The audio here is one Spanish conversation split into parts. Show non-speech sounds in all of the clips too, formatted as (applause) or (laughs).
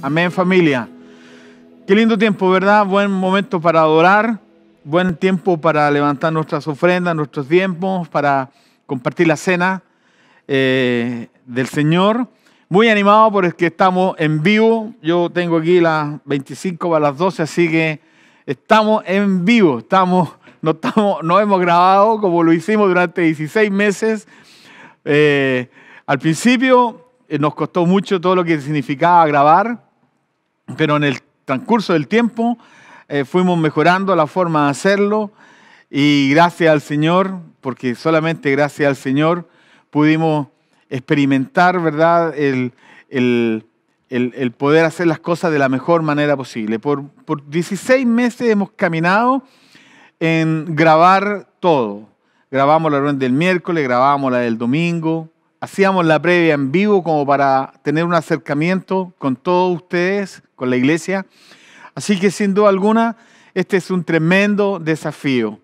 Amén familia. Qué lindo tiempo, ¿verdad? Buen momento para adorar, buen tiempo para levantar nuestras ofrendas, nuestros tiempos, para compartir la cena eh, del Señor. Muy animado por el que estamos en vivo. Yo tengo aquí las 25 para las 12, así que estamos en vivo. Estamos, no, estamos, no hemos grabado como lo hicimos durante 16 meses. Eh, al principio eh, nos costó mucho todo lo que significaba grabar, pero en el transcurso del tiempo eh, fuimos mejorando la forma de hacerlo y gracias al Señor, porque solamente gracias al Señor pudimos experimentar, ¿verdad?, el, el, el, poder hacer las cosas de la mejor manera posible. Por, por 16 meses hemos caminado en grabar todo. Grabamos la reunión del miércoles, grabamos la del domingo, hacíamos la previa en vivo como para tener un acercamiento con todos ustedes con la iglesia. Así que sin duda alguna, este es un tremendo desafío.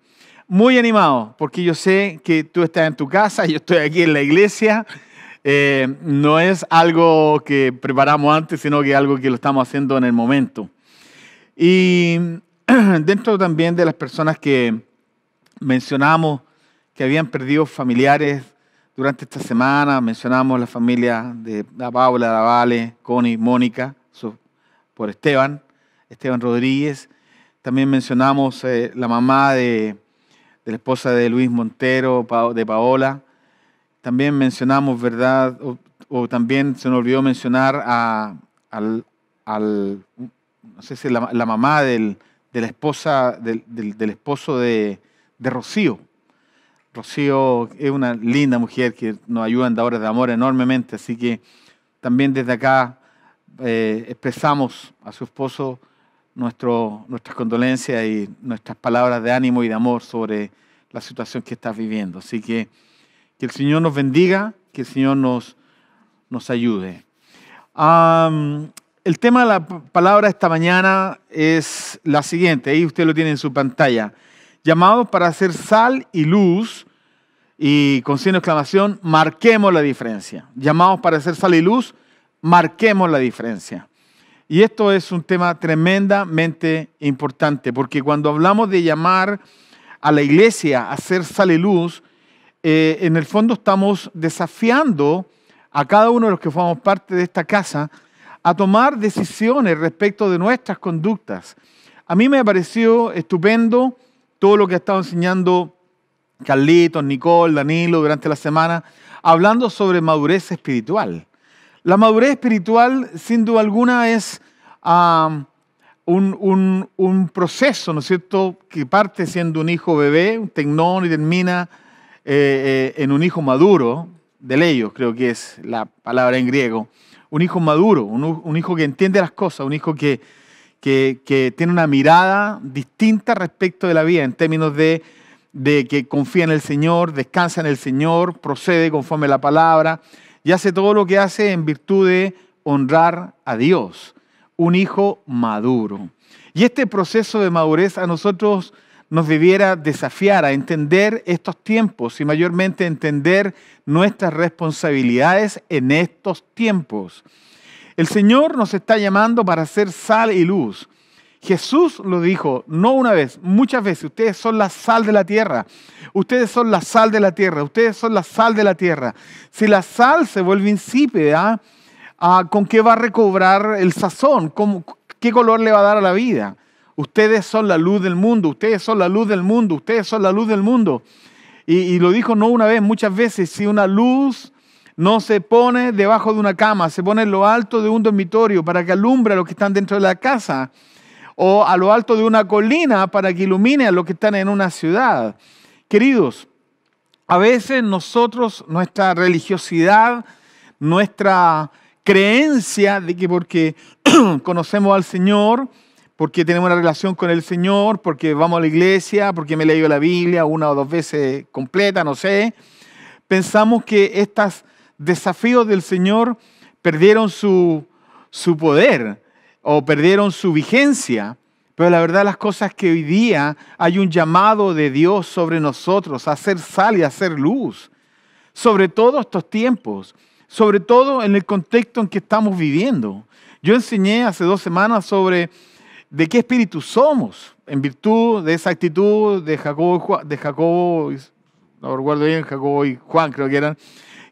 Muy animado, porque yo sé que tú estás en tu casa, (laughs) yo estoy aquí en la iglesia. Eh, no es algo que preparamos antes, sino que algo que lo estamos haciendo en el momento. Y (clears throat) dentro también de las personas que mencionamos que habían perdido familiares durante esta semana, mencionamos la familia de la Paula, la Vale, Connie, Mónica, sus por Esteban, Esteban Rodríguez. También mencionamos eh, la mamá de, la esposa de Luis Montero, de Paola. También mencionamos, ¿verdad? O, también se nos olvidó mencionar a, al, sé si la, mamá del, de la esposa, del, esposo de, Rocío. Rocío es una linda mujer que nos ayuda en horas de amor enormemente, así que también desde acá eh, expresamos a su esposo nuestro, nuestras condolencias y nuestras palabras de ánimo y de amor sobre la situación que está viviendo. Así que que el Señor nos bendiga, que el Señor nos, nos ayude. el tema de la palabra esta mañana es la siguiente, ahí usted lo tiene en su pantalla. Llamados para hacer sal y luz, y con signo exclamación, marquemos la diferencia. Llamados para hacer sal y luz, marquemos la diferencia. Y esto es un tema tremendamente importante, porque cuando hablamos de llamar a la iglesia a ser sal luz, eh, en el fondo estamos desafiando a cada uno de los que formamos parte de esta casa a tomar decisiones respecto de nuestras conductas. A mí me pareció estupendo todo lo que ha estado enseñando Carlitos, Nicole, Danilo durante la semana, hablando sobre madurez espiritual. La madurez espiritual, sin duda alguna, es ah, un, proceso, ¿no es cierto?, que parte siendo un hijo bebé, un tecnón, y termina eh, eh, en un hijo maduro, de leyos, creo que es la palabra en griego. Un hijo maduro, un, hijo que entiende las cosas, un hijo que, que, tiene una mirada distinta respecto de la vida, en términos de, de que confía en el Señor, descansa en el Señor, procede conforme la palabra y hace todo lo que hace en virtud de honrar a Dios, un hijo maduro. Y este proceso de madurez a nosotros nos debiera desafiar a entender estos tiempos y mayormente entender nuestras responsabilidades en estos tiempos. El Señor nos está llamando para ser sal y luz, Jesús lo dijo, no una vez, muchas veces, ustedes son la sal de la tierra, ustedes son la sal de la tierra, ustedes son la sal de la tierra. Si la sal se vuelve insípida, ah, ¿con qué va a recobrar el sazón? ¿Qué color le va a dar a la vida? Ustedes son la luz del mundo, ustedes son la luz del mundo, ustedes son la luz del mundo. Y, lo dijo no una vez, muchas veces, si una luz no se pone debajo de una cama, se pone en lo alto de un dormitorio para que alumbre a los que están dentro de la casa o a lo alto de una colina para que ilumine a los que están en una ciudad. Queridos, a veces nosotros, nuestra religiosidad, nuestra creencia de que porque (clears throat) conocemos al Señor, porque tenemos una relación con el Señor, porque vamos a la iglesia, porque me he leído la Biblia una o dos veces completa, no sé, pensamos que estos desafíos del Señor perdieron su, su poder o perdieron su vigencia, pero la verdad las cosas que hoy día hay un llamado de Dios sobre nosotros a ser sal y a ser luz, sobre todo estos tiempos, sobre todo en el contexto en que estamos viviendo. Yo enseñé hace dos semanas sobre de qué espíritu somos en virtud de esa actitud de Jacobo, de Jacobo no recuerdo bien, Jacobo y Juan creo que eran,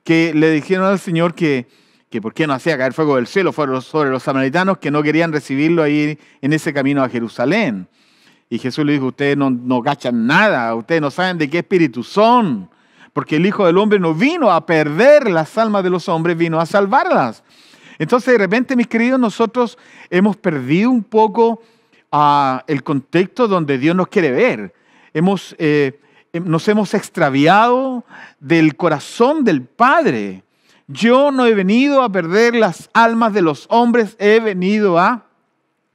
que le dijeron al Señor que que por qué no hacía caer fuego del cielo sobre los samaritanos que no querían recibirlo ahí en ese camino a Jerusalén. Y Jesús le dijo, ustedes no, no cachan nada, ustedes no saben de qué espíritu son, porque el Hijo del Hombre no vino a perder las almas de los hombres, vino a salvarlas. Entonces de repente, mis queridos, nosotros hemos perdido un poco ah, el contexto donde Dios nos quiere ver. Hemos, eh, em, nos hemos extraviado del corazón del Padre. Yo no he venido a perder las almas de los hombres, he venido a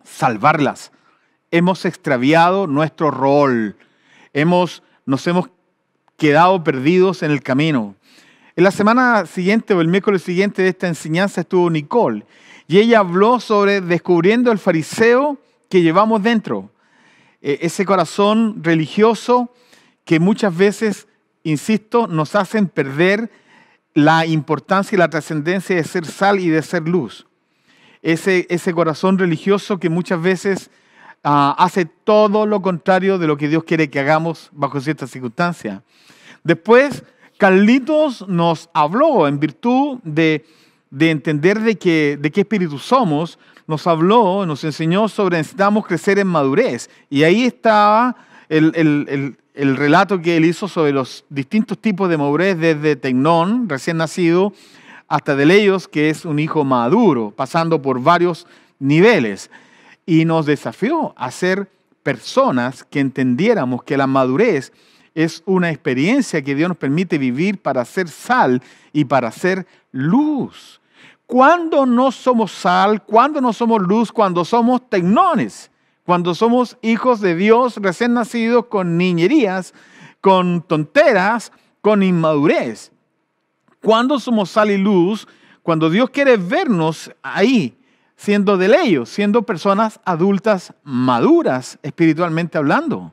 salvarlas. Hemos extraviado nuestro rol. Hemos, nos hemos quedado perdidos en el camino. En la semana siguiente o el miércoles siguiente de esta enseñanza estuvo Nicole y ella habló sobre descubriendo el fariseo que llevamos dentro. E, ese corazón religioso que muchas veces, insisto, nos hacen perder la importancia y la trascendencia de ser sal y de ser luz. Ese, ese corazón religioso que muchas veces ah, hace todo lo contrario de lo que Dios quiere que hagamos bajo ciertas circunstancias. Después, Carlitos nos habló en virtud de, entender de, que, qué espíritu somos, nos habló, nos enseñó sobre necesitamos crecer en madurez. Y ahí estaba el el relato que él hizo sobre los distintos tipos de madurez, desde Tecnón, recién nacido, hasta Deleios, que es un hijo maduro, pasando por varios niveles. Y nos desafió a ser personas que entendiéramos que la madurez es una experiencia que Dios nos permite vivir para ser sal y para ser luz. Cuando no somos sal, cuando no somos luz, cuando somos tecnones. Cuando somos hijos de Dios recién nacidos con niñerías, con tonteras, con inmadurez. Cuando somos sal y luz, cuando Dios quiere vernos ahí, siendo de ellos, siendo personas adultas maduras espiritualmente hablando.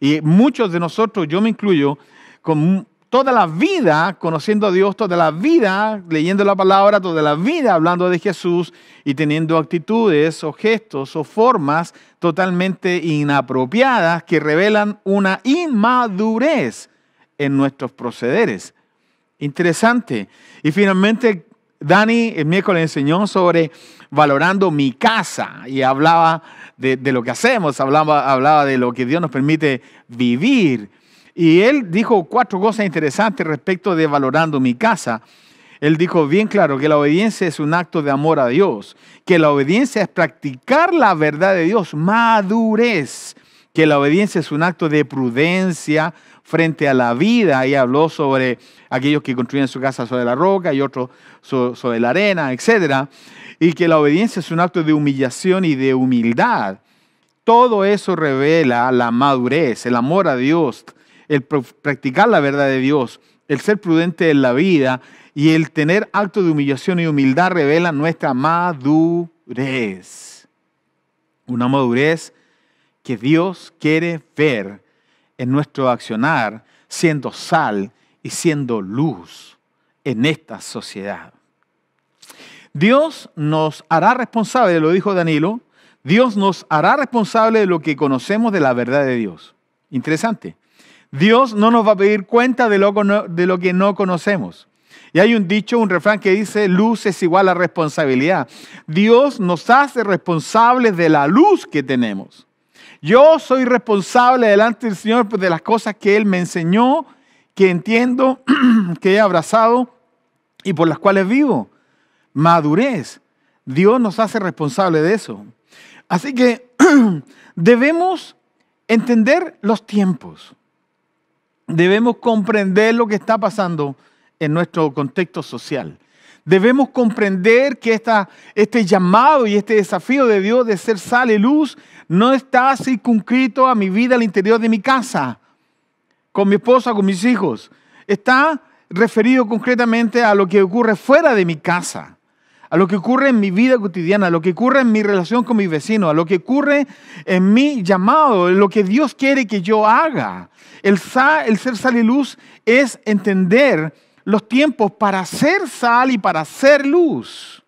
Y muchos de nosotros, yo me incluyo, con toda la vida conociendo a Dios, toda la vida leyendo la palabra, toda la vida hablando de Jesús y teniendo actitudes o gestos o formas totalmente inapropiadas que revelan una inmadurez en nuestros procederes. Interesante. Y finalmente, Dani el miércoles enseñó sobre valorando mi casa y hablaba de, lo que hacemos, hablaba, hablaba de lo que Dios nos permite vivir y él dijo cuatro cosas interesantes respecto de valorando mi casa. Él dijo bien claro que la obediencia es un acto de amor a Dios, que la obediencia es practicar la verdad de Dios, madurez, que la obediencia es un acto de prudencia frente a la vida. Y habló sobre aquellos que construyen su casa sobre la roca y otros sobre la arena, etc. Y que la obediencia es un acto de humillación y de humildad. Todo eso revela la madurez, el amor a Dios, el practicar la verdad de Dios, el ser prudente en la vida y el tener actos de humillación y humildad revela nuestra madurez. Una madurez que Dios quiere ver en nuestro accionar siendo sal y siendo luz en esta sociedad. Dios nos hará responsable, lo dijo Danilo, Dios nos hará responsable de lo que conocemos de la verdad de Dios. Interesante. Dios no nos va a pedir cuenta de lo, de lo que no conocemos. Y hay un dicho, un refrán que dice, luz es igual a responsabilidad. Dios nos hace responsables de la luz que tenemos. Yo soy responsable delante del Señor de las cosas que Él me enseñó, que entiendo, (clears throat) que he abrazado y por las cuales vivo. Madurez. Dios nos hace responsable de eso. Así que (clears throat) debemos entender los tiempos debemos comprender lo que está pasando en nuestro contexto social. Debemos comprender que este llamado y este desafío de Dios de ser sal y luz no está circunscrito a mi vida al interior de mi casa, con mi esposa, con mis hijos. Está referido concretamente a lo que ocurre fuera de mi casa a lo que ocurre en mi vida cotidiana, a lo que ocurre en mi relación con mi vecino, a lo que ocurre en mi llamado, en lo que Dios quiere que yo haga. El, el ser sal y luz es entender los tiempos para ser sal y para ser luz.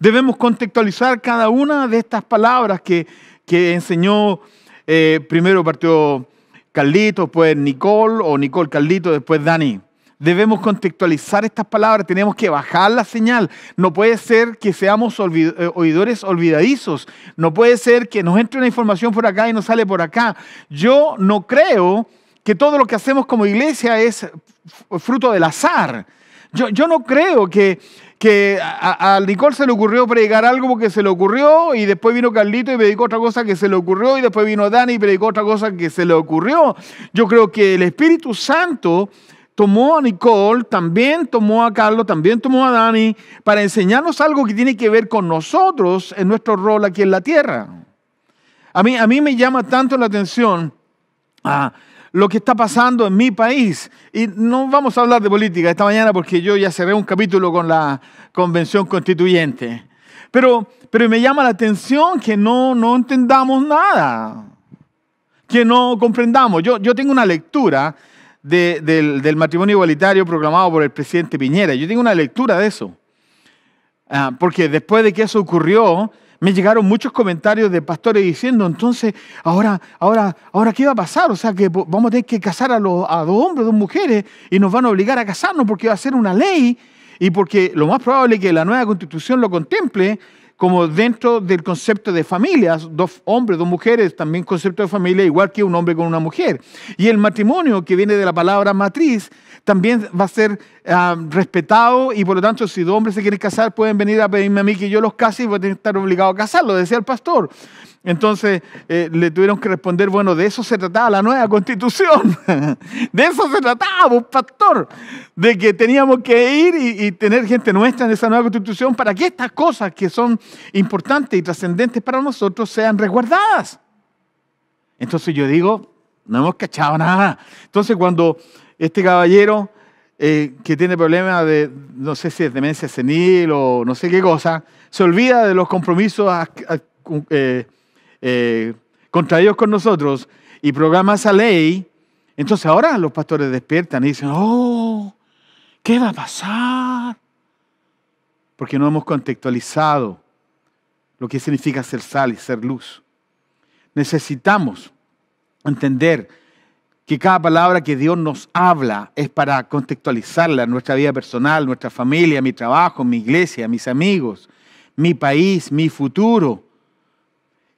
Debemos contextualizar cada una de estas palabras que, enseñó, eh, primero partió Caldito, después Nicole o Nicole Caldito, después Dani debemos contextualizar estas palabras, tenemos que bajar la señal. No puede ser que seamos eh, oidores olvidadizos, no puede ser que nos entre una información por acá y nos sale por acá. Yo no creo que todo lo que hacemos como iglesia es fruto del azar. Yo, yo no creo que, que a, a, se le ocurrió predicar algo porque se le ocurrió y después vino Carlito y predicó otra cosa que se le ocurrió y después vino Dani y predicó otra cosa que se le ocurrió. Yo creo que el Espíritu Santo tomó a Nicole, también tomó a Carlos, también tomó a Dani, para enseñarnos algo que tiene que ver con nosotros en nuestro rol aquí en la tierra. A mí, a mí me llama tanto la atención a ah, lo que está pasando en mi país. Y no vamos a hablar de política esta mañana porque yo ya cerré un capítulo con la convención constituyente. Pero, pero me llama la atención que no, no entendamos nada, que no comprendamos. Yo, yo tengo una lectura del, matrimonio igualitario proclamado por el presidente Piñera. Yo tengo una lectura de eso. Ah, porque después de que eso ocurrió, me llegaron muchos comentarios de pastores diciendo, entonces, ahora, ahora, ahora, ¿qué va a pasar? O sea, que vamos a tener que casar a, los, a dos hombres, dos mujeres, y nos van a obligar a casarnos porque va a ser una ley, y porque lo más probable es que la nueva constitución lo contemple, como dentro del concepto de familias, dos hombres, dos mujeres, también concepto de familia, igual que un hombre con una mujer. Y el matrimonio, que viene de la palabra matriz, también va a ser respetado y por lo tanto si dos hombres se quieren casar pueden venir a pedirme a mí que yo los case y voy a estar obligado a casarlo, decía el pastor. Entonces eh, le tuvieron que responder, bueno, de eso se trataba la nueva constitución, (laughs) de eso se trataba, pastor, de que teníamos que ir y, y tener gente nuestra en esa nueva constitución para que estas cosas que son importantes y trascendentes para nosotros sean resguardadas. Entonces yo digo, no hemos cachado nada. Entonces cuando este caballero eh, que tiene problemas de, no sé si es demencia senil o no sé qué cosa, se olvida de los compromisos eh, eh, contraídos con nosotros y programa esa ley, entonces ahora los pastores despiertan y dicen, oh, ¿qué va a pasar? Porque no hemos contextualizado lo que significa ser sal y ser luz. Necesitamos entender que cada palabra que Dios nos habla es para contextualizarla, nuestra vida personal, nuestra familia, mi trabajo, mi iglesia, mis amigos, mi país, mi futuro.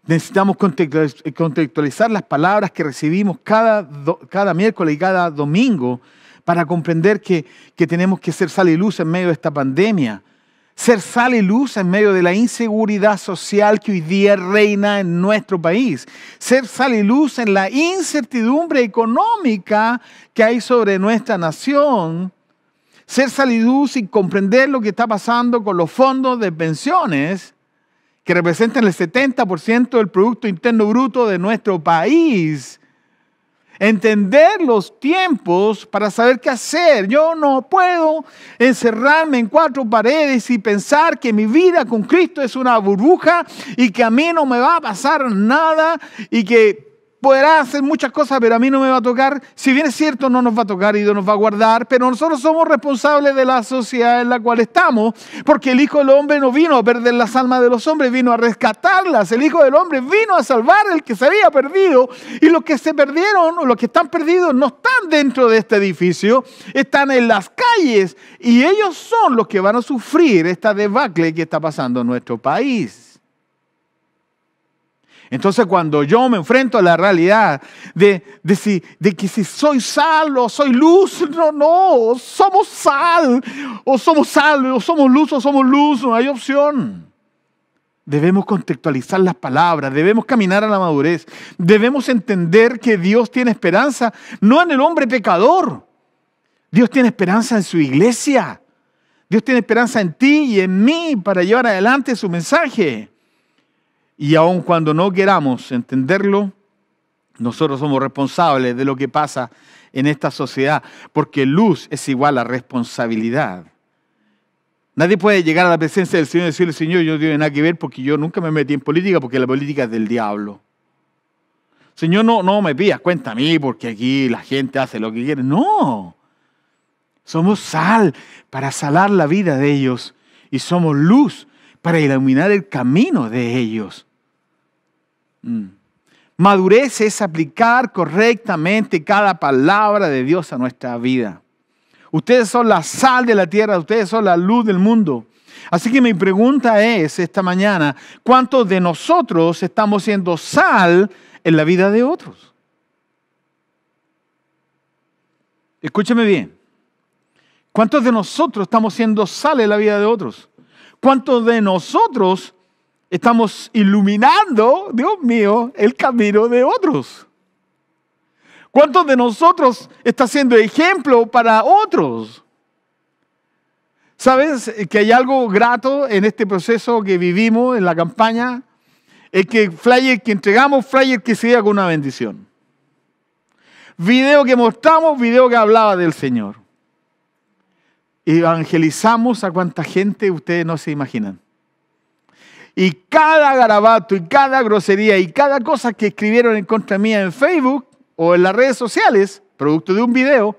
Necesitamos contextualizar las palabras que recibimos cada, cada miércoles y cada domingo para comprender que, que tenemos que ser sal y luz en medio de esta pandemia ser sal y luz en medio de la inseguridad social que hoy día reina en nuestro país, ser sal y luz en la incertidumbre económica que hay sobre nuestra nación, ser sal y luz y comprender lo que está pasando con los fondos de pensiones que representan el 70% del Producto Interno Bruto de nuestro país entender los tiempos para saber qué hacer. Yo no puedo encerrarme en cuatro paredes y pensar que mi vida con Cristo es una burbuja y que a mí no me va a pasar nada y que podrá hacer muchas cosas, pero a mí no me va a tocar. Si bien es cierto, no nos va a tocar y Dios nos va a guardar, pero nosotros somos responsables de la sociedad en la cual estamos, porque el Hijo del Hombre no vino a perder las almas de los hombres, vino a rescatarlas. El Hijo del Hombre vino a salvar el que se había perdido y los que se perdieron o los que están perdidos no están dentro de este edificio, están en las calles y ellos son los que van a sufrir esta debacle que está pasando en nuestro país. Entonces cuando yo me enfrento a la realidad de, de, si, de que si soy sal o soy luz, no, no, somos sal, o somos sal, o somos luz, o somos luz, no hay opción. Debemos contextualizar las palabras, debemos caminar a la madurez, debemos entender que Dios tiene esperanza, no en el hombre pecador, Dios tiene esperanza en su iglesia, Dios tiene esperanza en ti y en mí para llevar adelante su mensaje. Y aun cuando no queramos entenderlo, nosotros somos responsables de lo que pasa en esta sociedad, porque luz es igual a responsabilidad. Nadie puede llegar a la presencia del Señor y decirle, Señor, yo no tengo nada que ver porque yo nunca me metí en política, porque la política es del diablo. Señor, no, no me pidas cuenta a mí porque aquí la gente hace lo que quiere. No, somos sal para salar la vida de ellos y somos luz para iluminar el camino de ellos. Mm. Madurez es aplicar correctamente cada palabra de Dios a nuestra vida. Ustedes son la sal de la tierra, ustedes son la luz del mundo. Así que mi pregunta es esta mañana, ¿cuántos de nosotros estamos siendo sal en la vida de otros? Escúchame bien. ¿Cuántos de nosotros estamos siendo sal en la vida de otros? ¿Cuántos de nosotros estamos iluminando, Dios mío, el camino de otros. ¿Cuántos de nosotros está siendo ejemplo para otros? ¿Sabes que hay algo grato en este proceso que vivimos en la campaña? Es que flyer que entregamos, flyer que se con una bendición. Video que mostramos, video que hablaba del Señor. Evangelizamos a cuánta gente ustedes no se imaginan. Y cada garabato y cada grosería y cada cosa que escribieron en contra mía en Facebook o en las redes sociales, producto de un video,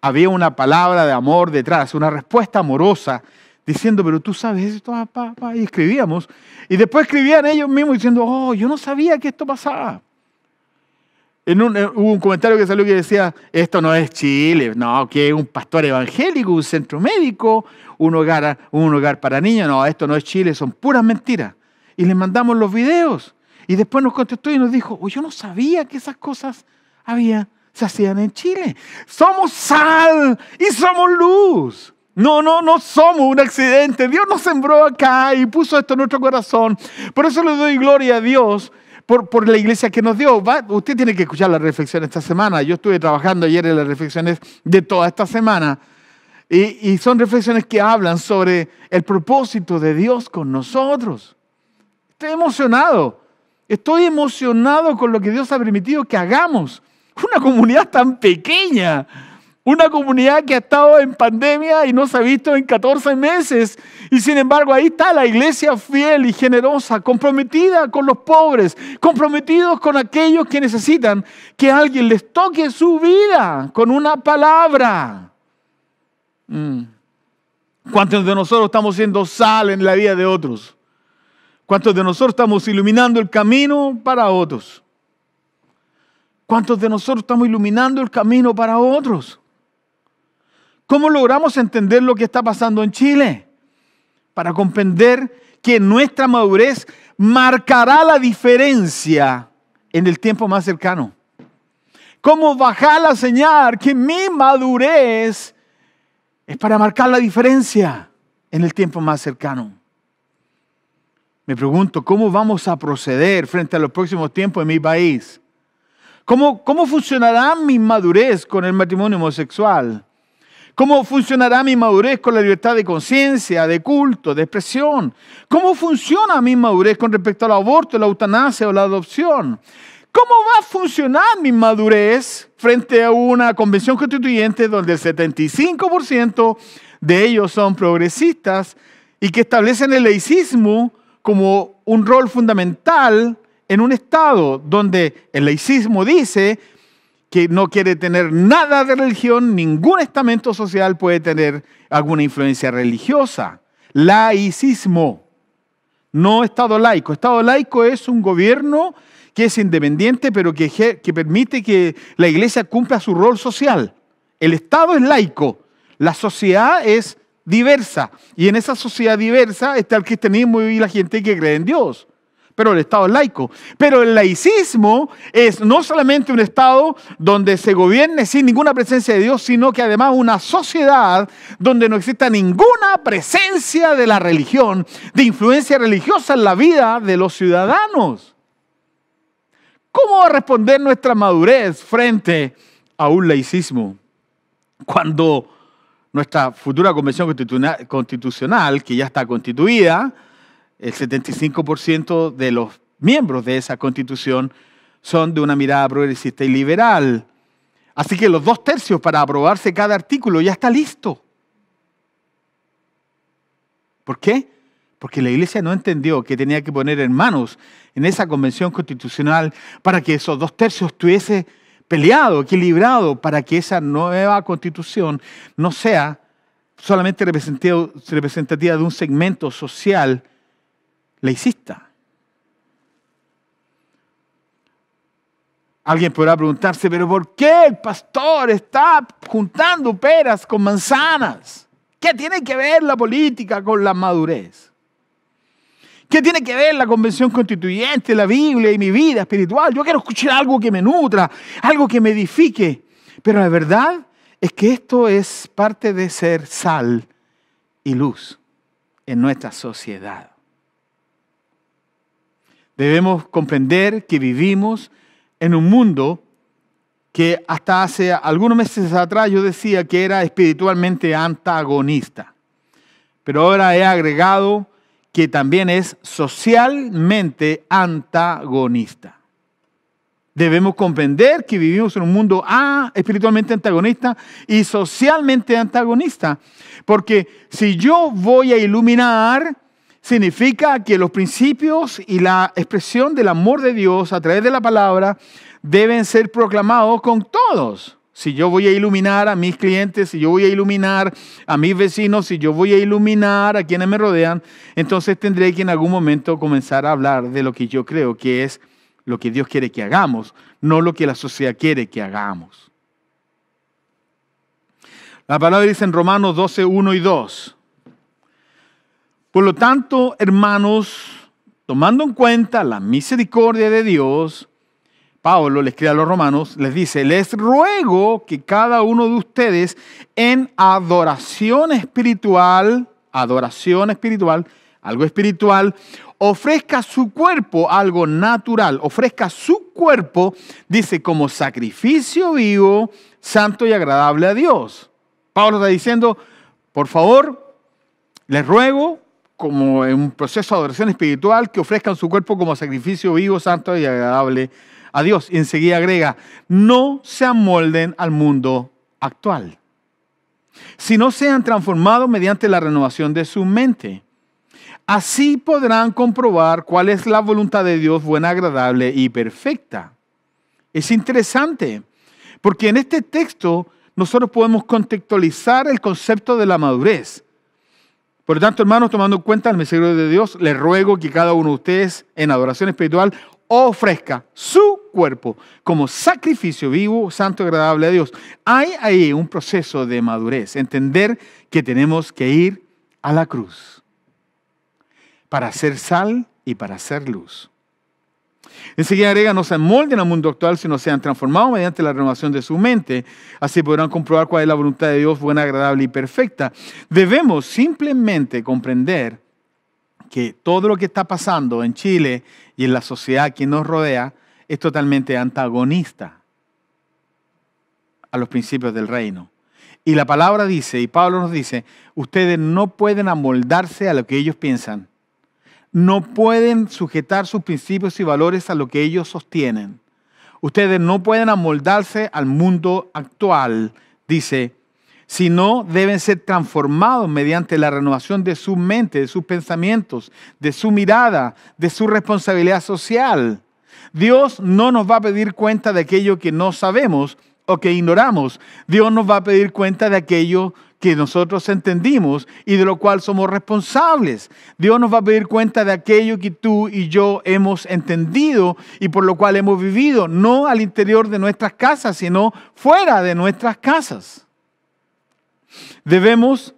había una palabra de amor detrás, una respuesta amorosa, diciendo, pero tú sabes esto, papá, y escribíamos. Y después escribían ellos mismos diciendo, oh, yo no sabía que esto pasaba. En un, hubo un comentario que salió que decía, esto no es Chile, no, que un pastor evangélico, un centro médico, un hogar, un hogar para niños, no, esto no es Chile, son puras mentiras. Y les mandamos los videos. Y después nos contestó y nos dijo, yo no sabía que esas cosas había, se hacían en Chile. Somos sal y somos luz. No, no, no somos un accidente. Dios nos sembró acá y puso esto en nuestro corazón. Por eso le doy gloria a Dios por, por, la iglesia que nos dio. Usted tiene que escuchar la reflexión esta semana. Yo estuve trabajando ayer en las reflexiones de toda esta semana. Y, y son reflexiones que hablan sobre el propósito de Dios con nosotros. Estoy emocionado. Estoy emocionado con lo que Dios ha permitido que hagamos. Una comunidad tan pequeña una comunidad que ha estado en pandemia y no se ha visto en 14 meses. Y sin embargo, ahí está la iglesia fiel y generosa, comprometida con los pobres, comprometidos con aquellos que necesitan que alguien les toque su vida con una palabra. Mm. ¿Cuántos de nosotros estamos siendo sal en la vida de otros? ¿Cuántos de nosotros estamos iluminando el camino para otros? ¿Cuántos de nosotros estamos iluminando el camino para otros? ¿Cómo logramos entender lo que está pasando en Chile? Para comprender que nuestra madurez marcará la diferencia en el tiempo más cercano. ¿Cómo bajar la señal que mi madurez es para marcar la diferencia en el tiempo más cercano? Me pregunto, ¿cómo vamos a proceder frente a los próximos tiempos en mi país? ¿Cómo, cómo funcionará mi madurez con el matrimonio homosexual? ¿Cómo funcionará mi madurez con la libertad de conciencia, de culto, de expresión? ¿Cómo funciona mi madurez con respecto al aborto, la eutanasia o la adopción? ¿Cómo va a funcionar mi madurez frente a una convención constituyente donde el 75% de ellos son progresistas y que establecen el laicismo como un rol fundamental en un Estado donde el laicismo dice que no quiere tener nada de religión, ningún estamento social puede tener alguna influencia religiosa. Laicismo, no Estado laico. Estado laico es un gobierno que es independiente, pero que, permite que la iglesia cumpla su rol social. El Estado es laico, la sociedad es diversa, y en esa sociedad diversa está el cristianismo y la gente que cree en Dios pero el Estado es laico. Pero el laicismo es no solamente un Estado donde se gobierne sin ninguna presencia de Dios, sino que además una sociedad donde no exista ninguna presencia de la religión, de influencia religiosa en la vida de los ciudadanos. ¿Cómo va a responder nuestra madurez frente a un laicismo cuando nuestra futura convención constitucional, que ya está constituida, el 75% de los miembros de esa constitución son de una mirada progresista y liberal. Así que los dos tercios para aprobarse cada artículo ya está listo. ¿Por qué? Porque la iglesia no entendió que tenía que poner en manos en esa convención constitucional para que esos dos tercios estuviese peleado, equilibrado, para que esa nueva constitución no sea solamente representativa de un segmento social, laicista. Alguien podrá preguntarse, pero ¿por qué el pastor está juntando peras con manzanas? ¿Qué tiene que ver la política con la madurez? ¿Qué tiene que ver la convención constituyente, la Biblia y mi vida espiritual? Yo quiero escuchar algo que me nutra, algo que me edifique. Pero la verdad es que esto es parte de ser sal y luz en nuestra sociedad. Debemos comprender que vivimos en un mundo que hasta hace algunos meses atrás yo decía que era espiritualmente antagonista. Pero ahora he agregado que también es socialmente antagonista. Debemos comprender que vivimos en un mundo ah, espiritualmente antagonista y socialmente antagonista. Porque si yo voy a iluminar significa que los principios y la expresión del amor de Dios a través de la palabra deben ser proclamados con todos. Si yo voy a iluminar a mis clientes, si yo voy a iluminar a mis vecinos, si yo voy a iluminar a quienes me rodean, entonces tendré que en algún momento comenzar a hablar de lo que yo creo que es lo que Dios quiere que hagamos, no lo que la sociedad quiere que hagamos. La palabra dice en Romanos 12, 1 y 2. Por lo tanto, hermanos, tomando en cuenta la misericordia de Dios, Pablo le escribe a los romanos, les dice, les ruego que cada uno de ustedes en adoración espiritual, adoración espiritual, algo espiritual, ofrezca su cuerpo, algo natural, ofrezca su cuerpo, dice, como sacrificio vivo, santo y agradable a Dios. Pablo está diciendo, por favor, les ruego como en un proceso de adoración espiritual, que ofrezcan su cuerpo como sacrificio vivo, santo y agradable a Dios. Y enseguida agrega, no se amolden al mundo actual, sino sean transformados mediante la renovación de su mente. Así podrán comprobar cuál es la voluntad de Dios buena, agradable y perfecta. Es interesante, porque en este texto nosotros podemos contextualizar el concepto de la madurez. Por lo tanto, hermanos, tomando en cuenta el misterio de Dios, les ruego que cada uno de ustedes en adoración espiritual ofrezca su cuerpo como sacrificio vivo, santo, y agradable a Dios. Hay ahí un proceso de madurez, entender que tenemos que ir a la cruz para ser sal y para ser luz. Enseguida agrega, no se molden al mundo actual, sino sean transformados mediante la renovación de su mente. Así podrán comprobar cuál es la voluntad de Dios buena, agradable y perfecta. Debemos simplemente comprender que todo lo que está pasando en Chile y en la sociedad que nos rodea es totalmente antagonista a los principios del reino. Y la palabra dice, y Pablo nos dice, ustedes no pueden amoldarse a lo que ellos piensan, no pueden sujetar sus principios y valores a lo que ellos sostienen. Ustedes no pueden amoldarse al mundo actual, dice, sino deben ser transformados mediante la renovación de su mente, de sus pensamientos, de su mirada, de su responsabilidad social. Dios no nos va a pedir cuenta de aquello que no sabemos, o que ignoramos. Dios nos va a pedir cuenta de aquello que nosotros entendimos y de lo cual somos responsables. Dios nos va a pedir cuenta de aquello que tú y yo hemos entendido y por lo cual hemos vivido, no al interior de nuestras casas, sino fuera de nuestras casas. Debemos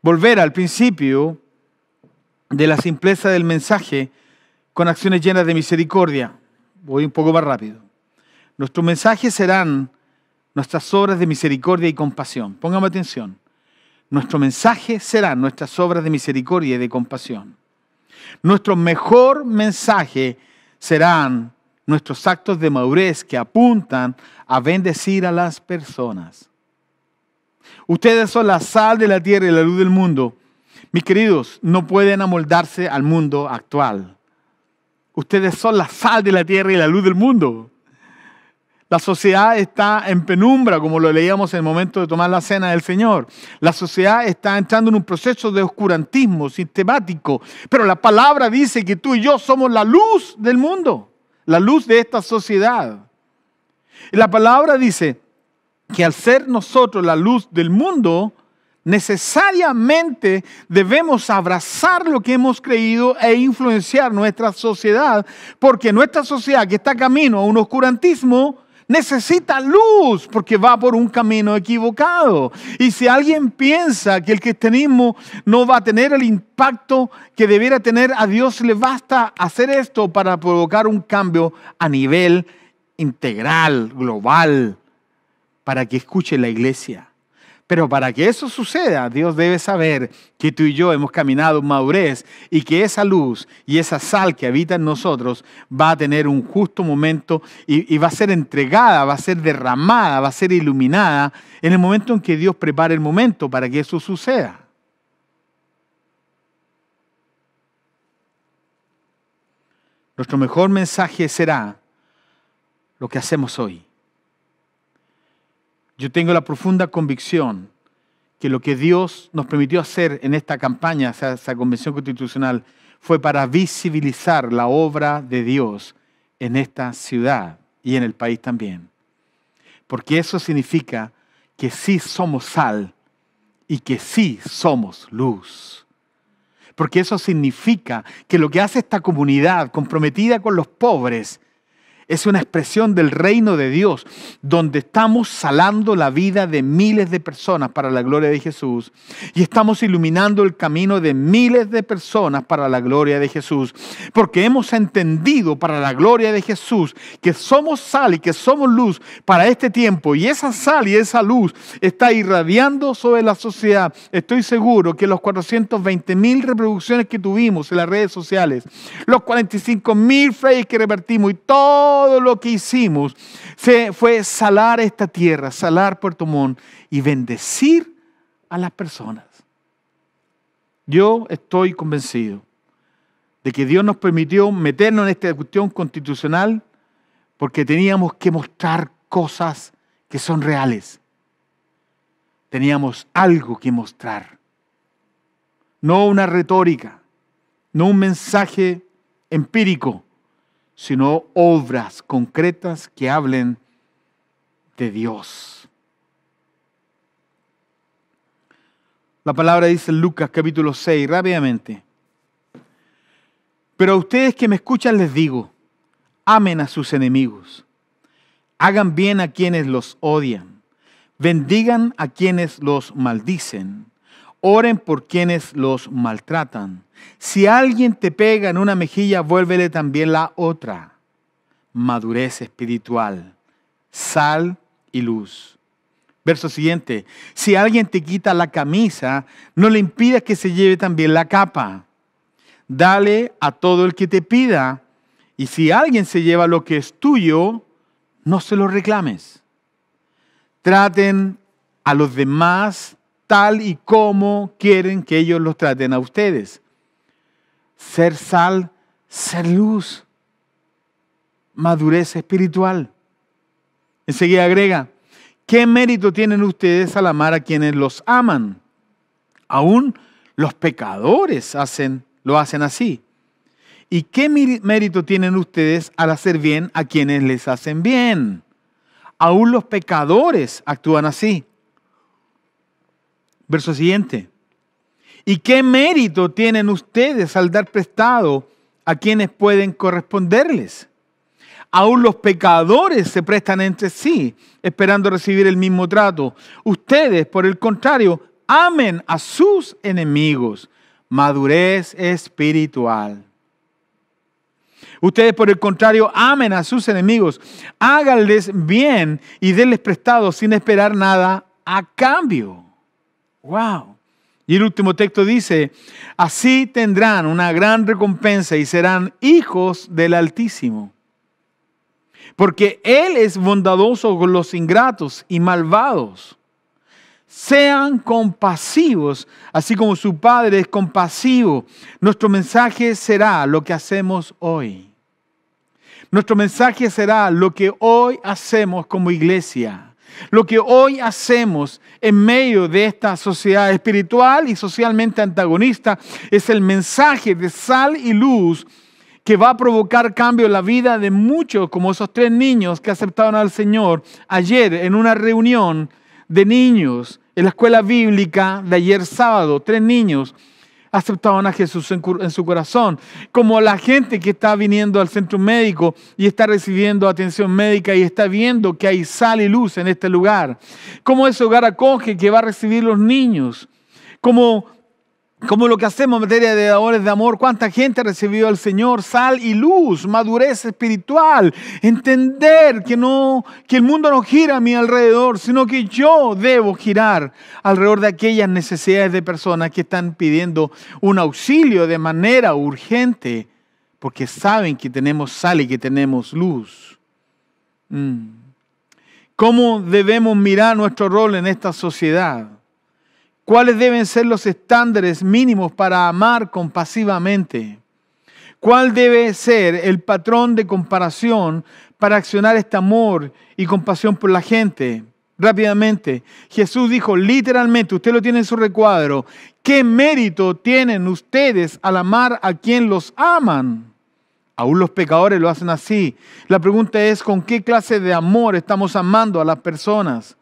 volver al principio de la simpleza del mensaje con acciones llenas de misericordia. Voy un poco más rápido. Nuestros mensajes serán nuestras obras de misericordia y compasión. Póngame atención. Nuestro mensaje serán nuestras obras de misericordia y de compasión. Nuestro mejor mensaje serán nuestros actos de madurez que apuntan a bendecir a las personas. Ustedes son la sal de la tierra y la luz del mundo. Mis queridos, no pueden amoldarse al mundo actual. Ustedes son la sal de la tierra y la luz del mundo. La sociedad está en penumbra, como lo leíamos en el momento de tomar la cena del Señor. La sociedad está entrando en un proceso de oscurantismo sistemático, pero la palabra dice que tú y yo somos la luz del mundo, la luz de esta sociedad. Y la palabra dice que al ser nosotros la luz del mundo, necesariamente debemos abrazar lo que hemos creído e influenciar nuestra sociedad, porque nuestra sociedad que está camino a un oscurantismo necesita luz porque va por un camino equivocado. Y si alguien piensa que el cristianismo no va a tener el impacto que debiera tener, a Dios le basta hacer esto para provocar un cambio a nivel integral, global, para que escuche la iglesia. Pero para que eso suceda, Dios debe saber que tú y yo hemos caminado en madurez y que esa luz y esa sal que habita en nosotros va a tener un justo momento y, y va a ser entregada, va a ser derramada, va a ser iluminada en el momento en que Dios prepare el momento para que eso suceda. Nuestro mejor mensaje será lo que hacemos hoy. Yo tengo la profunda convicción que lo que Dios nos permitió hacer en esta campaña, esa, convención constitucional, fue para visibilizar la obra de Dios en esta ciudad y en el país también. Porque eso significa que sí somos sal y que sí somos luz. Porque eso significa que lo que hace esta comunidad comprometida con los pobres es una expresión del reino de Dios, donde estamos salando la vida de miles de personas para la gloria de Jesús y estamos iluminando el camino de miles de personas para la gloria de Jesús, porque hemos entendido para la gloria de Jesús que somos sal y que somos luz para este tiempo y esa sal y esa luz está irradiando sobre la sociedad. Estoy seguro que los 420 mil reproducciones que tuvimos en las redes sociales, los 45 mil que repartimos y todo todo lo que hicimos fue salar esta tierra, salar Puerto Montt y bendecir a las personas. Yo estoy convencido de que Dios nos permitió meternos en esta cuestión constitucional porque teníamos que mostrar cosas que son reales. Teníamos algo que mostrar. No una retórica, no un mensaje empírico, sino obras concretas que hablen de Dios. La palabra dice Lucas capítulo 6, rápidamente. Pero a ustedes que me escuchan les digo, amen a sus enemigos, hagan bien a quienes los odian, bendigan a quienes los maldicen Oren por quienes los maltratan. Si alguien te pega en una mejilla, vuélvele también la otra. Madurez espiritual, sal y luz. Verso siguiente, si alguien te quita la camisa, no le impidas que se lleve también la capa. Dale a todo el que te pida, y si alguien se lleva lo que es tuyo, no se lo reclames. Traten a los demás tal y como quieren que ellos los traten a ustedes. Ser sal, ser luz, madurez espiritual. Enseguida agrega, ¿qué mérito tienen ustedes al amar a quienes los aman? Aún los pecadores hacen, lo hacen así. ¿Y qué mérito tienen ustedes al hacer bien a quienes les hacen bien? Aún los pecadores actúan así. Verso siguiente. ¿Y qué mérito tienen ustedes al dar prestado a quienes pueden corresponderles? Aún los pecadores se prestan entre sí, esperando recibir el mismo trato. Ustedes, por el contrario, amen a sus enemigos. Madurez espiritual. Ustedes, por el contrario, amen a sus enemigos. Háganles bien y denles prestado sin esperar nada a cambio. Wow. Y el último texto dice, así tendrán una gran recompensa y serán hijos del Altísimo. Porque Él es bondadoso con los ingratos y malvados. Sean compasivos, así como su Padre es compasivo. Nuestro mensaje será lo que hacemos hoy. Nuestro mensaje será lo que hoy hacemos como iglesia. Lo que hoy hacemos en medio de esta sociedad espiritual y socialmente antagonista es el mensaje de sal y luz que va a provocar cambio en la vida de muchos, como esos tres niños que aceptaron al Señor ayer en una reunión de niños en la escuela bíblica de ayer sábado. Tres niños aceptaban a Jesús en, en su corazón, como la gente que está viniendo al centro médico y está recibiendo atención médica y está viendo que hay sal y luz en este lugar, como ese hogar acoge que va a recibir los niños, como como lo que hacemos en materia de dadores de amor, cuánta gente ha recibido al Señor, sal y luz, madurez espiritual, entender que no que el mundo no gira a mi alrededor, sino que yo debo girar alrededor de aquellas necesidades de personas que están pidiendo un auxilio de manera urgente, porque saben que tenemos sal y que tenemos luz. Mm. ¿Cómo debemos mirar nuestro rol en esta sociedad? cuáles deben ser los estándares mínimos para amar compasivamente, cuál debe ser el patrón de comparación para accionar este amor y compasión por la gente. Rápidamente, Jesús dijo literalmente, usted lo tiene en su recuadro, ¿qué mérito tienen ustedes al amar a quien los aman? Aún los pecadores lo hacen así. La pregunta es, ¿con qué clase de amor estamos amando a las personas?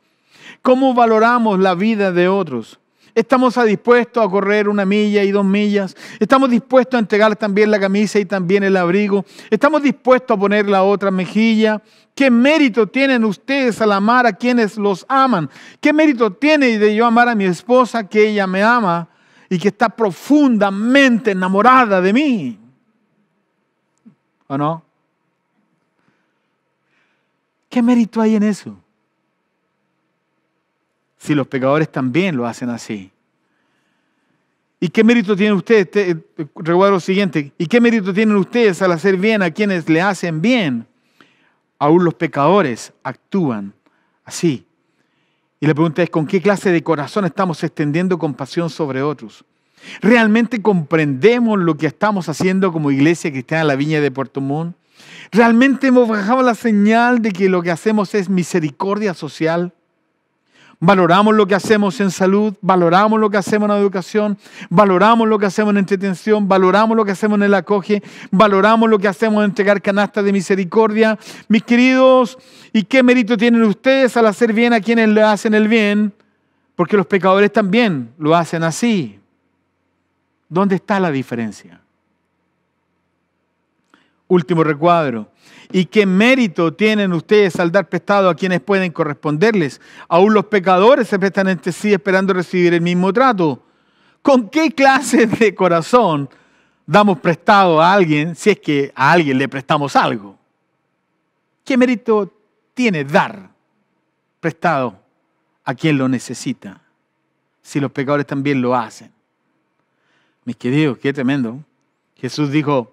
¿Cómo valoramos la vida de otros? Estamos dispuestos a correr una milla y dos millas. Estamos dispuestos a entregar también la camisa y también el abrigo. Estamos dispuestos a poner la otra mejilla. ¿Qué mérito tienen ustedes al amar a quienes los aman? ¿Qué mérito tiene de yo amar a mi esposa que ella me ama y que está profundamente enamorada de mí? ¿O no? ¿Qué mérito hay en eso? si los pecadores también lo hacen así? ¿Y qué mérito tienen ustedes? Eh, lo siguiente. ¿Y qué mérito tienen ustedes al hacer bien a quienes le hacen bien? Aún los pecadores actúan así. Y la pregunta es, ¿con qué clase de corazón estamos extendiendo compasión sobre otros? ¿Realmente comprendemos lo que estamos haciendo como iglesia cristiana en la viña de Puerto Montt? ¿Realmente hemos bajado la señal de que lo que hacemos es misericordia social? Valoramos lo que hacemos en salud, valoramos lo que hacemos en educación, valoramos lo que hacemos en entretención, valoramos lo que hacemos en el acoge, valoramos lo que hacemos en entregar canastas de misericordia. Mis queridos, ¿y qué mérito tienen ustedes al hacer bien a quienes le hacen el bien? Porque los pecadores también lo hacen así. ¿Dónde está la diferencia? Último recuadro. ¿Y qué mérito tienen ustedes al dar prestado a quienes pueden corresponderles? Aún los pecadores se prestan entre sí esperando recibir el mismo trato. ¿Con qué clase de corazón damos prestado a alguien si es que a alguien le prestamos algo? ¿Qué mérito tiene dar prestado a quien lo necesita si los pecadores también lo hacen? Mis queridos, qué tremendo. Jesús dijo,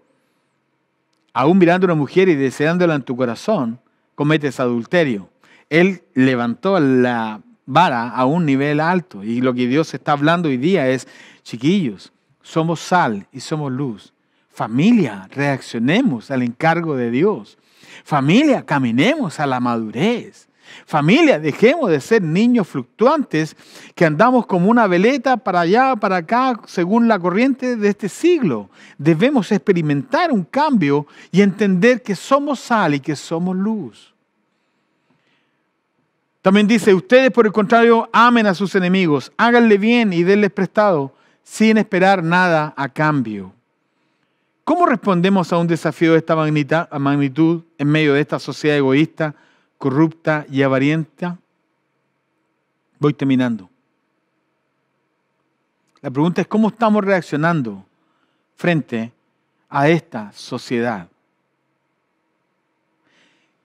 aún mirando a una mujer y deseándola en tu corazón, cometes adulterio. Él levantó la vara a un nivel alto y lo que Dios está hablando hoy día es, chiquillos, somos sal y somos luz. Familia, reaccionemos al encargo de Dios. Familia, caminemos a la madurez. Familia, dejemos de ser niños fluctuantes que andamos como una veleta para allá, para acá, según la corriente de este siglo. Debemos experimentar un cambio y entender que somos sal y que somos luz. También dice, ustedes por el contrario amen a sus enemigos, háganle bien y denles prestado sin esperar nada a cambio. ¿Cómo respondemos a un desafío de esta magnitud en medio de esta sociedad egoísta? corrupta y avarienta? Voy terminando. La pregunta es cómo estamos reaccionando frente a esta sociedad.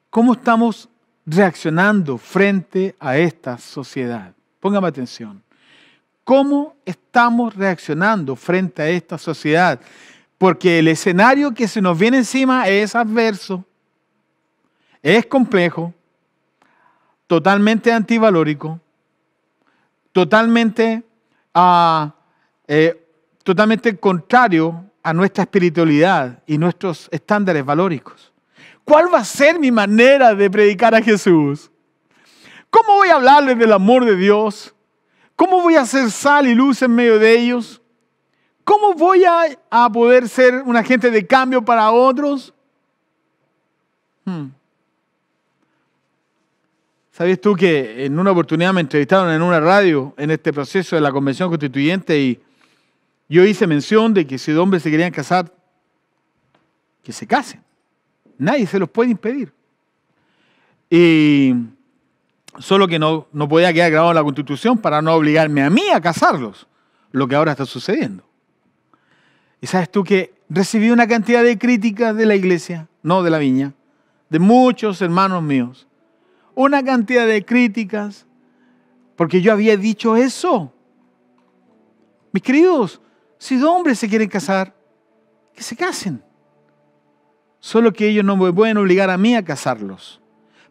¿Cómo estamos reaccionando frente a esta sociedad? Póngame atención. ¿Cómo estamos reaccionando frente a esta sociedad? Porque el escenario que se nos viene encima es adverso, es complejo, totalmente antivalórico, totalmente, ah, eh, totalmente contrario a nuestra espiritualidad y nuestros estándares valóricos. ¿Cuál va a ser mi manera de predicar a Jesús? ¿Cómo voy a hablarles del amor de Dios? ¿Cómo voy a hacer sal y luz en medio de ellos? ¿Cómo voy a, poder ser un agente de cambio para otros? Hmm. ¿Sabes tú que en una oportunidad me entrevistaron en una radio en este proceso de la Convención Constituyente y yo hice mención de que si dos hombres se querían casar, que se casen. Nadie se los puede impedir. Y solo que no, no podía quedar grabado en la Constitución para no obligarme a mí a casarlos, lo que ahora está sucediendo. Y sabes tú que recibí una cantidad de críticas de la iglesia, no de la viña, de muchos hermanos míos una cantidad de críticas porque yo había dicho eso. Mis queridos, si dos hombres se quieren casar, que se casen. Solo que ellos no me pueden obligar a mí a casarlos.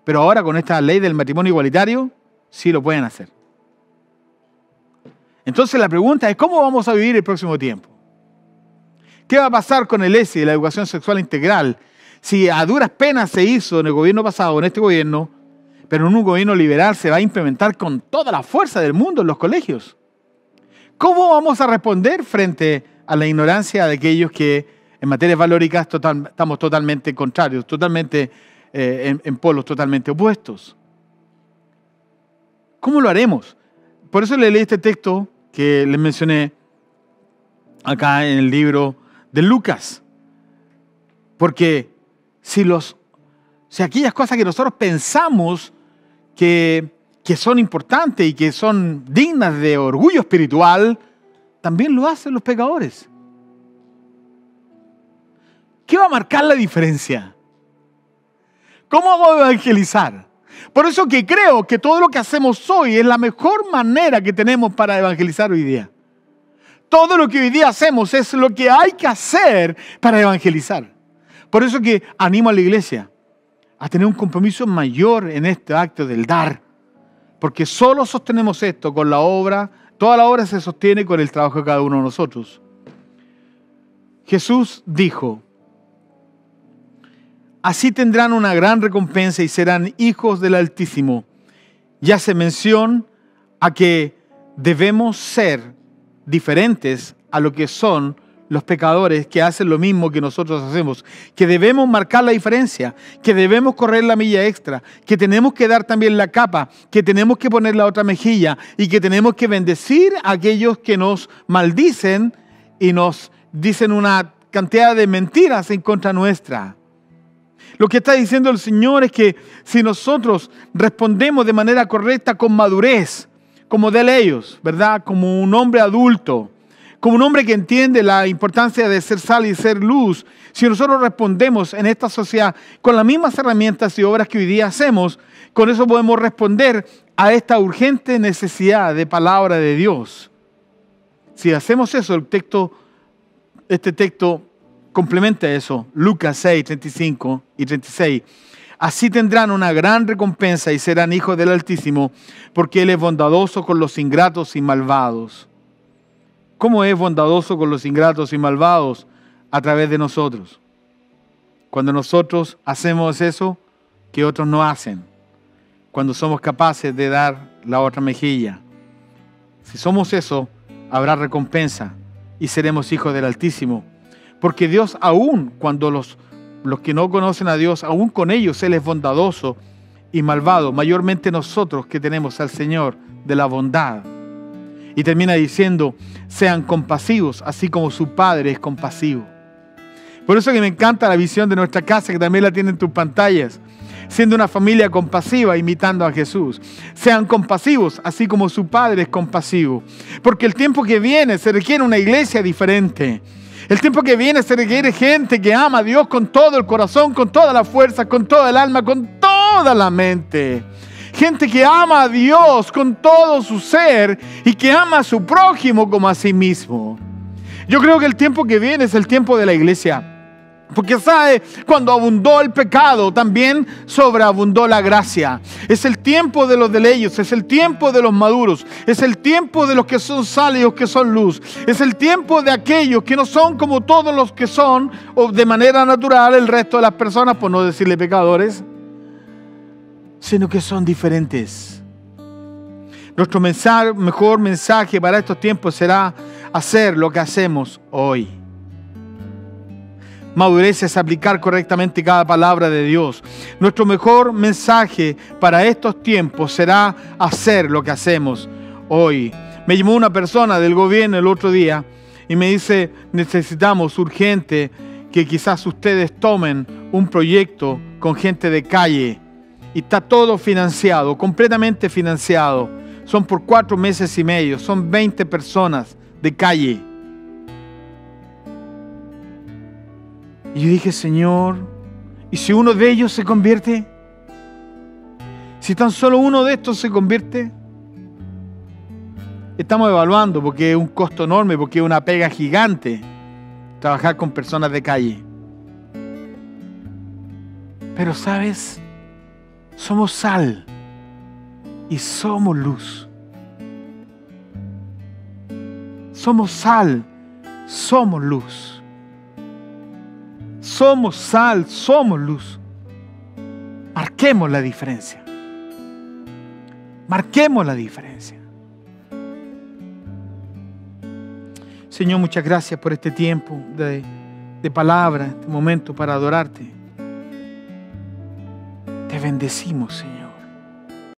Pero ahora con esta ley del matrimonio igualitario, sí lo pueden hacer. Entonces la pregunta es, ¿cómo vamos a vivir el próximo tiempo? ¿Qué va a pasar con el ESI, la educación sexual integral? Si a duras penas se hizo en el gobierno pasado, en este gobierno, pero un gobierno liberal se va a implementar con toda la fuerza del mundo en los colegios. ¿Cómo vamos a responder frente a la ignorancia de aquellos que en materias valóricas estamos totalmente contrarios, totalmente eh, en, polos totalmente opuestos? ¿Cómo lo haremos? Por eso le leí este texto que les mencioné acá en el libro de Lucas. Porque si los si aquellas cosas que nosotros pensamos que, son importantes y que son dignas de orgullo espiritual, también lo hacen los pecadores. ¿Qué va a marcar la diferencia? ¿Cómo a evangelizar? Por eso que creo que todo lo que hacemos hoy es la mejor manera que tenemos para evangelizar hoy día. Todo lo que hoy día hacemos es lo que hay que hacer para evangelizar. Por eso que animo a la iglesia a tener un compromiso mayor en este acto del dar. Porque solo sostenemos esto con la obra, toda la obra se sostiene con el trabajo de cada uno de nosotros. Jesús dijo, así tendrán una gran recompensa y serán hijos del Altísimo. Ya se menciona a que debemos ser diferentes a lo que son los pecadores que hacen lo mismo que nosotros hacemos, que debemos marcar la diferencia, que debemos correr la milla extra, que tenemos que dar también la capa, que tenemos que poner la otra mejilla y que tenemos que bendecir a aquellos que nos maldicen y nos dicen una cantidad de mentiras en contra nuestra. Lo que está diciendo el Señor es que si nosotros respondemos de manera correcta con madurez, como de ellos, ¿verdad? Como un hombre adulto, como un hombre que entiende la importancia de ser sal y ser luz, si nosotros respondemos en esta sociedad con las mismas herramientas y obras que hoy día hacemos, con eso podemos responder a esta urgente necesidad de palabra de Dios. Si hacemos eso, el texto, este texto complementa eso, Lucas 6, 35 y 36. Así tendrán una gran recompensa y serán hijos del Altísimo, porque Él es bondadoso con los ingratos y malvados cómo es bondadoso con los ingratos y malvados a través de nosotros. Cuando nosotros hacemos eso que otros no hacen, cuando somos capaces de dar la otra mejilla. Si somos eso, habrá recompensa y seremos hijos del Altísimo. Porque Dios aún cuando los, los que no conocen a Dios, aún con ellos Él es bondadoso y malvado, mayormente nosotros que tenemos al Señor de la bondad y termina diciendo, sean compasivos, así como su Padre es compasivo. Por eso que me encanta la visión de nuestra casa, que también la tienen tus pantallas. Siendo una familia compasiva, imitando a Jesús. Sean compasivos, así como su Padre es compasivo. Porque el tiempo que viene se requiere una iglesia diferente. El tiempo que viene se requiere gente que ama a Dios con todo el corazón, con toda la fuerza, con toda el alma, con toda la mente gente que ama a Dios con todo su ser y que ama a su prójimo como a sí mismo. Yo creo que el tiempo que viene es el tiempo de la iglesia. Porque sabe, cuando abundó el pecado, también sobreabundó la gracia. Es el tiempo de los deleyos, es el tiempo de los maduros, es el tiempo de los que son sal que son luz. Es el tiempo de aquellos que no son como todos los que son, o de manera natural el resto de las personas, por no decirle pecadores sino que son diferentes. Nuestro mejor mensaje para estos tiempos será hacer lo que hacemos hoy. Madurez es aplicar correctamente cada palabra de Dios. Nuestro mejor mensaje para estos tiempos será hacer lo que hacemos hoy. Me llamó una persona del gobierno el otro día y me dice, necesitamos urgente que quizás ustedes tomen un proyecto con gente de calle y está todo financiado, completamente financiado. Son por cuatro meses y medio, son 20 personas de calle. Y yo dije, Señor, ¿y si uno de ellos se convierte? Si tan solo uno de estos se convierte, estamos evaluando porque es un costo enorme, porque es una pega gigante trabajar con personas de calle. Pero sabes, somos sal y somos luz. Somos sal, somos luz. Somos sal, somos luz. Marquemos la diferencia. Marquemos la diferencia. Señor, muchas gracias por este tiempo de, de palabra, este momento para adorarte. Te bendecimos, Señor.